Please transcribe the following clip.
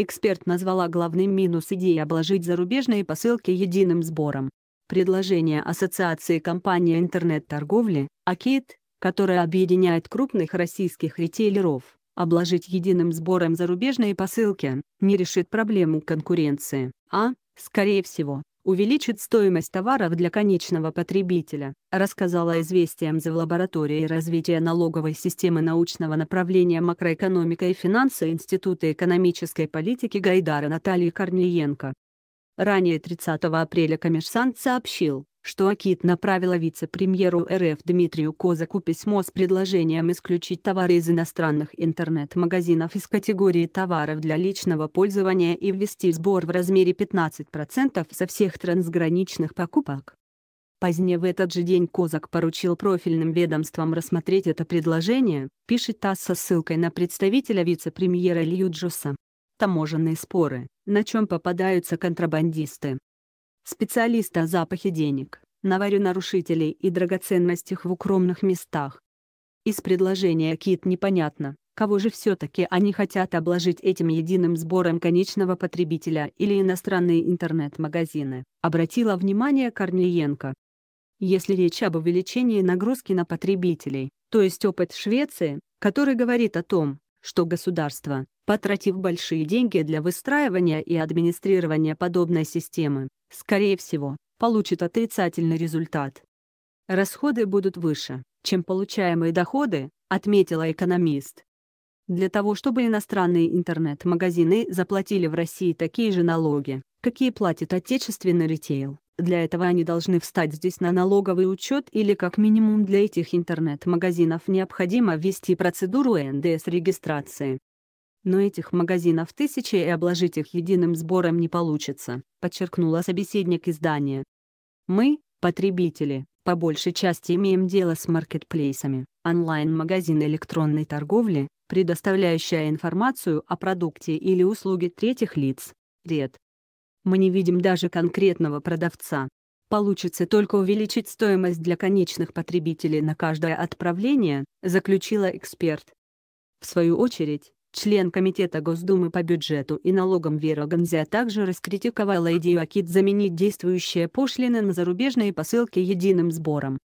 Эксперт назвала главным минус идеи обложить зарубежные посылки единым сбором. Предложение Ассоциации компании интернет-торговли, АКИТ, которая объединяет крупных российских ритейлеров, обложить единым сбором зарубежные посылки, не решит проблему конкуренции, а, скорее всего, увеличит стоимость товаров для конечного потребителя, рассказала известиям за лаборатории развития налоговой системы научного направления макроэкономика и финансы Института экономической политики Гайдара Наталья Корниенко. Ранее 30 апреля коммерсант сообщил, что Акит направила вице-премьеру РФ Дмитрию Козаку письмо с предложением исключить товары из иностранных интернет-магазинов из категории товаров для личного пользования и ввести сбор в размере 15% со всех трансграничных покупок. Позднее в этот же день Козак поручил профильным ведомствам рассмотреть это предложение, пишет ТАСС со ссылкой на представителя вице-премьера Илью Джуса. Таможенные споры, на чем попадаются контрабандисты. Специалист о запахе денег наварю нарушителей и драгоценностях в укромных местах. Из предложения Кит непонятно, кого же все-таки они хотят обложить этим единым сбором конечного потребителя или иностранные интернет-магазины, обратила внимание Корниенко. Если речь об увеличении нагрузки на потребителей, то есть опыт Швеции, который говорит о том, что государство, потратив большие деньги для выстраивания и администрирования подобной системы, скорее всего, получит отрицательный результат. Расходы будут выше, чем получаемые доходы, отметила экономист. Для того, чтобы иностранные интернет-магазины заплатили в России такие же налоги, какие платит отечественный ритейл, для этого они должны встать здесь на налоговый учет или как минимум для этих интернет-магазинов необходимо ввести процедуру НДС-регистрации. Но этих магазинов тысячи и обложить их единым сбором не получится, подчеркнула собеседник издания. Мы, потребители, по большей части имеем дело с маркетплейсами, онлайн-магазин электронной торговли, предоставляющая информацию о продукте или услуге третьих лиц. Ред. Мы не видим даже конкретного продавца. Получится только увеличить стоимость для конечных потребителей на каждое отправление, заключила эксперт. В свою очередь, Член Комитета Госдумы по бюджету и налогам Вера Ганзя также раскритиковала идею АКИД заменить действующие пошлины на зарубежные посылки единым сбором.